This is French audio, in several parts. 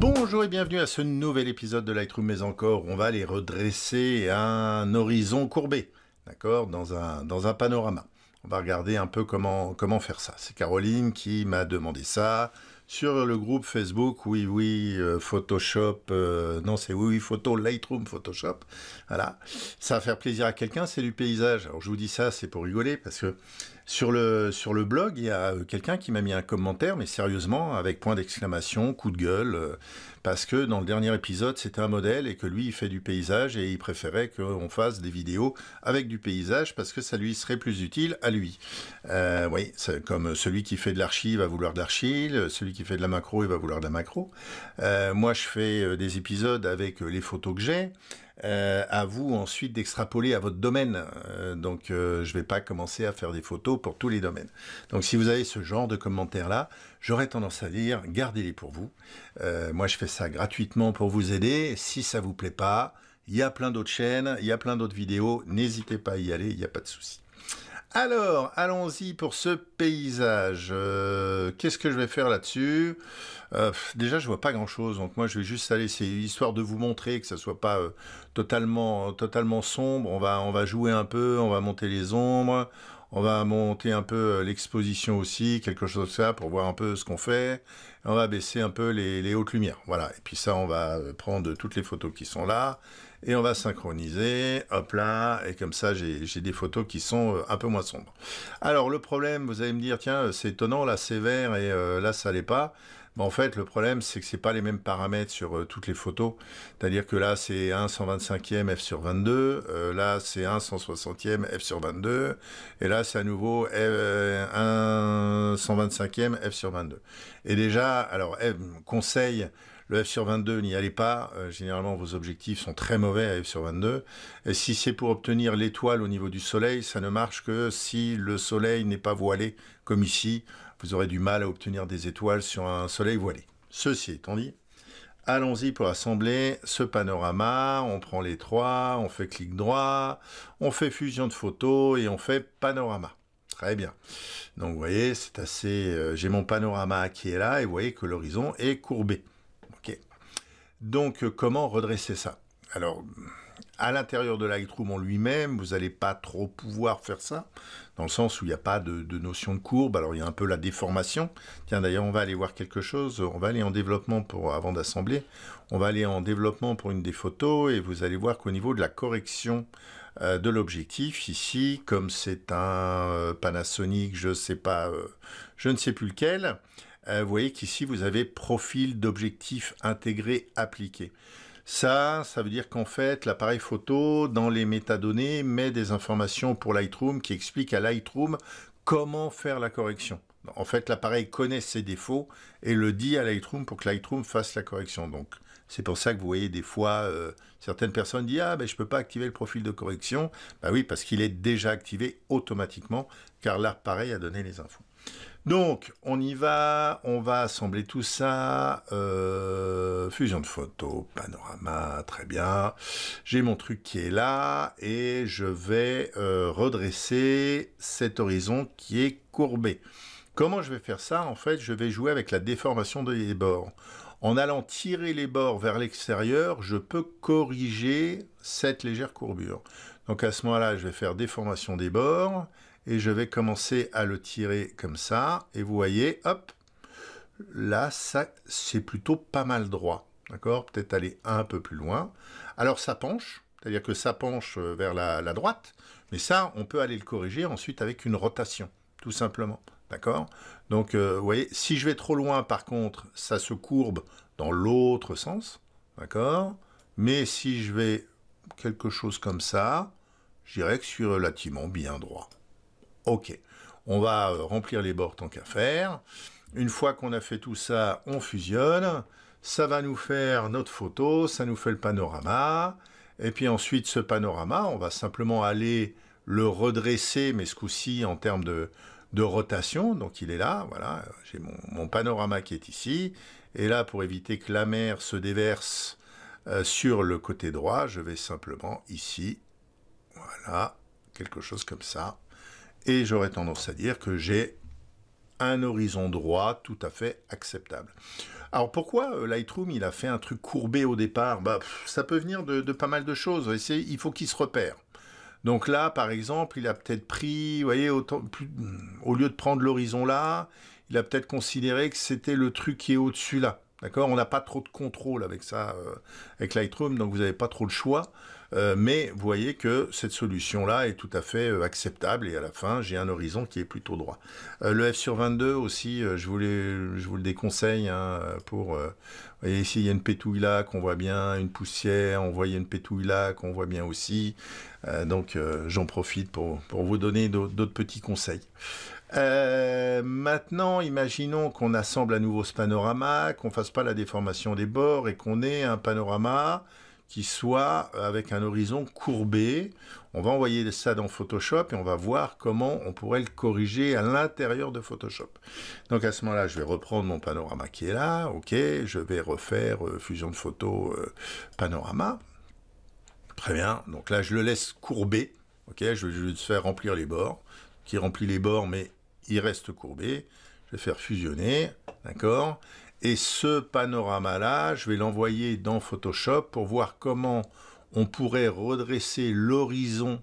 Bonjour et bienvenue à ce nouvel épisode de Lightroom mais encore. On va aller redresser un horizon courbé, d'accord, dans un, dans un panorama. On va regarder un peu comment, comment faire ça. C'est Caroline qui m'a demandé ça sur le groupe Facebook Oui Oui euh, Photoshop. Euh, non, c'est Oui Oui Photo, Lightroom Photoshop. Voilà. Ça va faire plaisir à quelqu'un, c'est du paysage. Alors je vous dis ça, c'est pour rigoler parce que sur le, sur le blog, il y a euh, quelqu'un qui m'a mis un commentaire, mais sérieusement, avec point d'exclamation, coup de gueule, euh, parce que dans le dernier épisode, c'était un modèle et que lui, il fait du paysage et il préférait qu'on fasse des vidéos avec du paysage parce que ça lui serait plus utile à lui. Euh, oui, comme celui qui fait de l'archive va vouloir de celui qui fait de la macro, il va vouloir de la macro. moi, je fais des épisodes avec les photos que j'ai. Euh, à vous ensuite d'extrapoler à votre domaine. Euh, donc euh, je ne vais pas commencer à faire des photos pour tous les domaines. Donc si vous avez ce genre de commentaires-là, j'aurais tendance à dire gardez-les pour vous. moi je fais ça gratuitement pour vous aider. Si ça ne vous plaît pas, il y a plein d'autres chaînes, il y a plein d'autres vidéos. N'hésitez pas à y aller, il n'y a pas de souci. Alors, allons-y pour ce paysage. Euh, qu'est-ce que je vais faire là-dessus euh, Déjà, je vois pas grand-chose, donc moi, je vais juste aller, c'est histoire de vous montrer que ça soit pas euh, totalement, totalement sombre. On va, on va jouer un peu, on va monter les ombres, on va monter un peu euh, l'exposition aussi, quelque chose comme ça, pour voir un peu ce qu'on fait. On va baisser un peu les, hautes lumières. Voilà. Et puis ça, on va euh, prendre toutes les photos qui sont là et on va synchroniser. Hop là. Et comme ça, j'ai des photos qui sont euh, un peu moins sombres. Alors, le problème, vous allez me dire, tiens, c'est étonnant, là, c'est vert et là, ça l'est pas en fait, le problème, c'est que c'est pas les mêmes paramètres sur euh, toutes les photos. C'est-à-dire que là, c'est 1 125e f sur 22, euh, là, c'est 1 160e f sur 22, et là, c'est à nouveau 1 euh, 125e f sur 22. Et déjà, alors, conseil, le F sur 22, n'y allez pas. généralement, vos objectifs sont très mauvais à F sur 22. Et si c'est pour obtenir l'étoile au niveau du soleil, ça ne marche que si le soleil n'est pas voilé, comme ici vous aurez du mal à obtenir des étoiles sur un soleil voilé. Ceci étant dit, allons-y pour assembler ce panorama. On prend les trois, on fait clic droit, on fait fusion de photos et on fait panorama. Très bien. Donc vous voyez, c'est assez. Euh, j'ai mon panorama qui est là et vous voyez que l'horizon est courbé. Ok. Donc euh, comment redresser ça Alors, à l'intérieur de Lightroom en lui-même, vous n'allez pas trop pouvoir faire ça dans le sens où il n'y a pas de, notion de courbe. Alors il y a un peu la déformation. Tiens, d'ailleurs, on va aller voir quelque chose. On va aller en développement pour avant d'assembler. On va aller en développement pour une des photos et vous allez voir qu'au niveau de la correction euh, de l'objectif, ici, comme c'est un euh, Panasonic, je sais pas, euh, je ne sais plus lequel, vous voyez qu'ici vous avez profil d'objectif intégré appliqué. Ça, ça veut dire qu'en fait, l'appareil photo, dans les métadonnées, met des informations pour Lightroom qui expliquent à Lightroom comment faire la correction. En fait, l'appareil connaît ses défauts et le dit à Lightroom pour que Lightroom fasse la correction. Donc, c'est pour ça que vous voyez des fois euh, certaines personnes disent ah ben je peux pas activer le profil de correction. Bah oui, parce qu'il est déjà activé automatiquement car l'appareil a donné les infos. Donc, on y va, on va assembler tout ça. Euh, fusion de photos, panorama, très bien. J'ai mon truc qui est là et je vais euh, redresser cet horizon qui est courbé. Comment je vais faire ça En fait, je vais jouer avec la déformation des bords. En allant tirer les bords vers l'extérieur, je peux corriger cette légère courbure. Donc à ce moment-là, je vais faire déformation des bords et je vais commencer à le tirer comme ça et vous voyez hop là c'est plutôt pas mal droit d'accord peut-être aller un peu plus loin alors ça penche c'est-à-dire que ça penche euh, vers la, droite mais ça on peut aller le corriger ensuite avec une rotation tout simplement d'accord donc euh, vous voyez si je vais trop loin par contre ça se courbe dans l'autre sens d'accord mais si je vais quelque chose comme ça, je dirais que je suis relativement bien droit. Ok, on va euh, remplir les bords tant qu'à faire. Une fois qu'on a fait tout ça, on fusionne. Ça va nous faire notre photo, ça nous fait le panorama. Et puis ensuite, ce panorama, on va simplement aller le redresser, mais ce coup-ci en termes de, rotation. Donc il est là, voilà, j'ai mon, panorama qui est ici. Et là, pour éviter que la mer se déverse euh, sur le côté droit, je vais simplement ici, voilà, quelque chose comme ça. Et j'aurais tendance à dire que j'ai un horizon droit tout à fait acceptable. Alors pourquoi euh, Lightroom il a fait un truc courbé au départ bah, Ça peut venir de, pas mal de choses. Il faut qu'il se repère. Donc là, par exemple, il a peut-être pris, vous voyez, hmm, au lieu de prendre l'horizon là, il a peut-être considéré que c'était le truc qui est au-dessus là. D'accord On n'a pas trop de contrôle avec ça, euh, avec Lightroom, donc vous n'avez pas trop le choix. Euh, mais vous voyez que cette solution-là est tout à fait euh, acceptable et à la fin, j'ai un horizon qui est plutôt droit. Euh, le F sur 22 aussi, je, vous le déconseille hein, pour... vous voyez ici, il y a une pétouille là qu'on voit bien, une poussière, on voit une pétouille là qu'on voit bien aussi. donc j'en profite pour, vous donner d'autres petits conseils. maintenant, imaginons qu'on assemble à nouveau ce panorama, qu'on fasse pas la déformation des bords et qu'on ait un panorama qui soit avec un horizon courbé. On va envoyer ça dans Photoshop et on va voir comment on pourrait le corriger à l'intérieur de Photoshop. Donc à ce moment-là, je vais reprendre mon panorama qui est là, ok, je vais refaire euh, fusion de photos euh, panorama. Très bien, donc là je le laisse courbé. ok, je vais juste faire remplir les bords, qui remplit les bords mais il reste courbé. Je vais faire fusionner, d'accord et ce panorama-là, je vais l'envoyer dans Photoshop pour voir comment on pourrait redresser l'horizon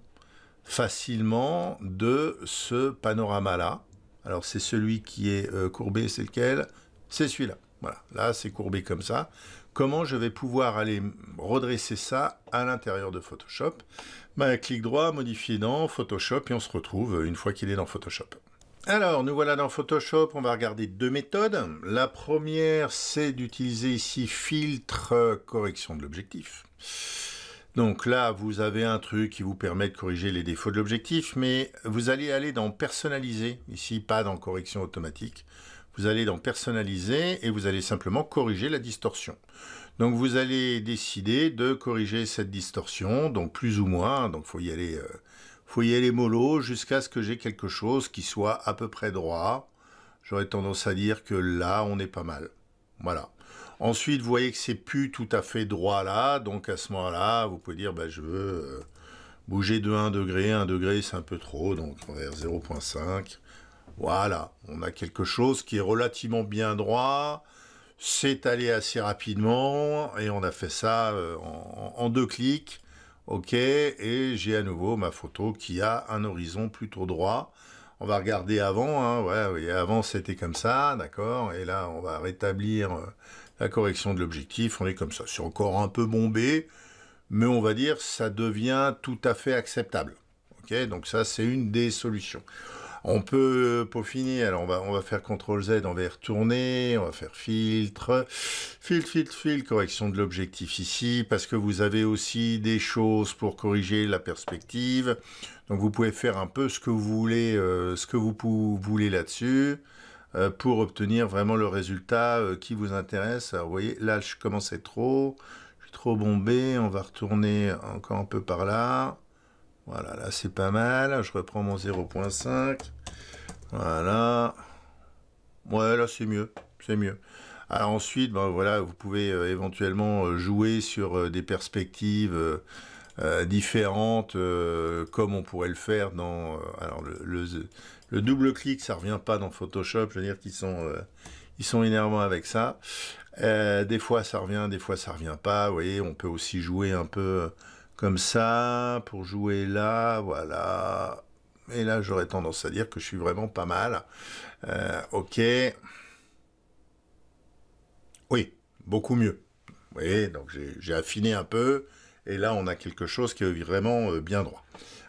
facilement de ce panorama-là. Alors c'est celui qui est euh, courbé, c'est lequel C'est celui-là. Voilà, là c'est courbé comme ça. Comment je vais pouvoir aller redresser ça à l'intérieur de Photoshop ben, Clic droit, modifier dans Photoshop et on se retrouve une fois qu'il est dans Photoshop. Alors, nous voilà dans Photoshop, on va regarder deux méthodes. La première, c'est d'utiliser ici filtre euh, correction de l'objectif. Donc là, vous avez un truc qui vous permet de corriger les défauts de l'objectif, mais vous allez aller dans personnaliser, ici pas dans correction automatique. Vous allez dans personnaliser et vous allez simplement corriger la distorsion. Donc vous allez décider de corriger cette distorsion, donc plus ou moins, hein, donc faut y aller euh, faut les aller jusqu'à ce que j'ai quelque chose qui soit à peu près droit. J'aurais tendance à dire que là, on est pas mal. Voilà. Ensuite, vous voyez que c'est plus tout à fait droit là, donc à ce moment-là, vous pouvez dire, bah, je veux euh, bouger de 1 degré, 1 degré c'est un peu trop, donc on vers 0.5. Voilà, on a quelque chose qui est relativement bien droit, c'est allé assez rapidement, et on a fait ça euh, en deux clics, OK, et j'ai à nouveau ma photo qui a un horizon plutôt droit. On va regarder avant, hein, avant c'était comme ça, d'accord, et là on va rétablir euh, la correction de l'objectif, on est comme ça. C'est encore un peu bombé, mais on va dire ça devient tout à fait acceptable. OK, donc ça c'est une des solutions. On peut euh, peaufiner. Alors, on va, on va faire CTRL Z, on va retourner, on va faire filtre, filtre, filtre, filtre, correction de l'objectif ici, parce que vous avez aussi des choses pour corriger la perspective. Donc, vous pouvez faire un peu ce que vous voulez, euh, ce que vous voulez là-dessus euh, pour obtenir vraiment le résultat qui vous intéresse. Alors, vous voyez, là, je commence trop, je suis trop bombé. On va retourner encore un peu par là. Voilà, là c'est pas mal. Je reprends mon 0.5. Voilà. Ouais, là c'est mieux, c'est mieux. Alors ensuite, ben voilà, vous pouvez euh, éventuellement euh, jouer sur euh, des perspectives différentes, comme on pourrait le faire dans. alors le, double clic, ça revient pas dans Photoshop. Je veux dire qu'ils sont ils sont énervants avec ça. des fois ça revient, des fois ça revient pas. Vous voyez, on peut aussi jouer un peu comme ça pour jouer là, voilà. Et là, j'aurais tendance à dire que je suis vraiment pas mal. Euh, ok. Oui, beaucoup mieux. Vous voyez, donc j'ai affiné un peu. Et là, on a quelque chose qui est vraiment euh, bien droit.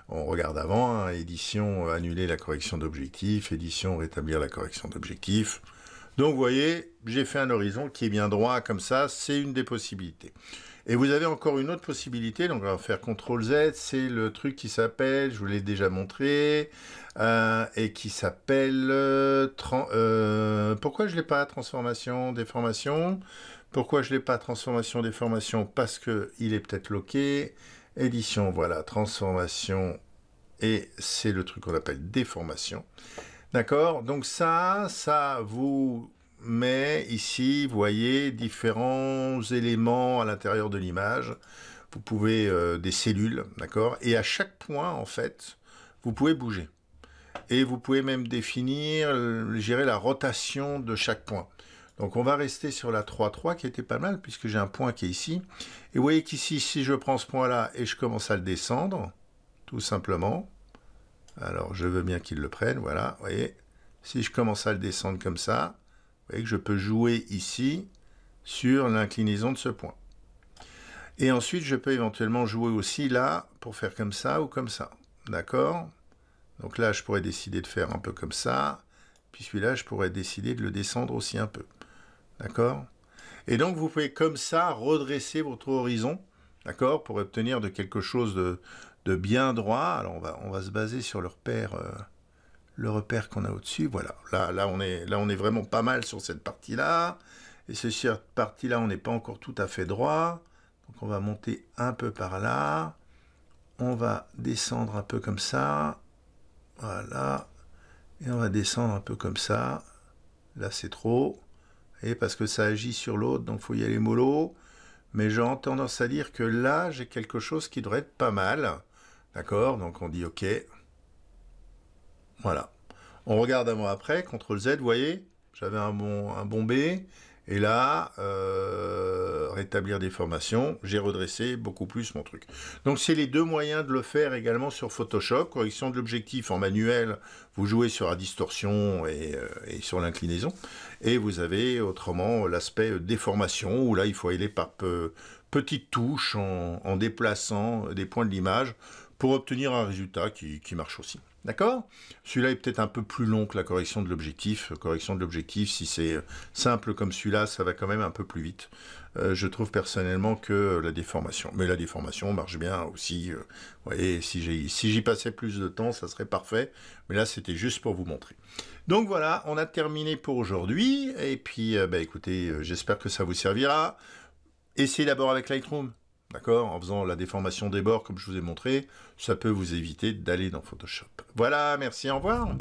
On regarde avant, hein. édition euh, annuler la correction d'objectif, édition rétablir la correction d'objectif. Donc vous voyez, j'ai fait un horizon qui est bien droit comme ça, c'est une des possibilités. Et vous avez encore une autre possibilité, donc on va faire CTRL Z, c'est le truc qui s'appelle, je vous l'ai déjà montré, euh, et qui s'appelle, euh, euh, pourquoi je ne l'ai pas, transformation, déformation Pourquoi je ne l'ai pas, transformation, déformation Parce que il est peut-être loqué. Édition, voilà, transformation, et c'est le truc qu'on appelle déformation. D'accord Donc ça, ça vous mais ici, vous voyez différents éléments à l'intérieur de l'image. Vous pouvez euh, des cellules, d'accord Et à chaque point, en fait, vous pouvez bouger. Et vous pouvez même définir, gérer la rotation de chaque point. Donc on va rester sur la 3-3 qui était pas mal puisque j'ai un point qui est ici. Et vous voyez qu'ici, si je prends ce point-là et je commence à le descendre, tout simplement, alors je veux bien qu'il le prenne, voilà, vous voyez, si je commence à le descendre comme ça, vous voyez que je peux jouer ici sur l'inclinaison de ce point. Et ensuite, je peux éventuellement jouer aussi là pour faire comme ça ou comme ça. D'accord Donc là, je pourrais décider de faire un peu comme ça. Puis celui-là, je pourrais décider de le descendre aussi un peu. D'accord Et donc, vous pouvez comme ça redresser votre horizon, d'accord Pour obtenir de quelque chose de, bien droit. Alors, on va, on va se baser sur leur repère... Euh, le repère qu'on a au-dessus. Voilà, là, là, on est, là, on est vraiment pas mal sur cette partie-là. Et sur cette partie-là, on n'est pas encore tout à fait droit. Donc on va monter un peu par là. On va descendre un peu comme ça. Voilà. Et on va descendre un peu comme ça. Là, c'est trop. Et parce que ça agit sur l'autre, donc faut y aller mollo. Mais j'ai tendance à dire que là, j'ai quelque chose qui devrait être pas mal. D'accord Donc on dit OK, voilà. On regarde avant après, CTRL Z, vous voyez, j'avais un bon, un B, et là, euh, rétablir des formations, j'ai redressé beaucoup plus mon truc. Donc c'est les deux moyens de le faire également sur Photoshop. Correction de l'objectif en manuel, vous jouez sur la distorsion et, euh, sur l'inclinaison. Et vous avez autrement l'aspect déformation, où là il faut aller par petites touches en, déplaçant des points de l'image pour obtenir un résultat qui marche aussi. D'accord Celui-là est peut-être un peu plus long que la correction de l'objectif. Euh, correction de l'objectif, si c'est euh, simple comme celui-là, ça va quand même un peu plus vite. Euh, je trouve personnellement que la déformation. Mais la déformation marche bien aussi. vous voyez, si j'y passais plus de temps, ça serait parfait. Mais là, c'était juste pour vous montrer. Donc voilà, on a terminé pour aujourd'hui. Et puis, bah, écoutez, j'espère que ça vous servira. Essayez d'abord avec Lightroom. D'accord En faisant la déformation des bords comme je vous ai montré, ça peut vous éviter d'aller dans Photoshop. Voilà, merci, au revoir.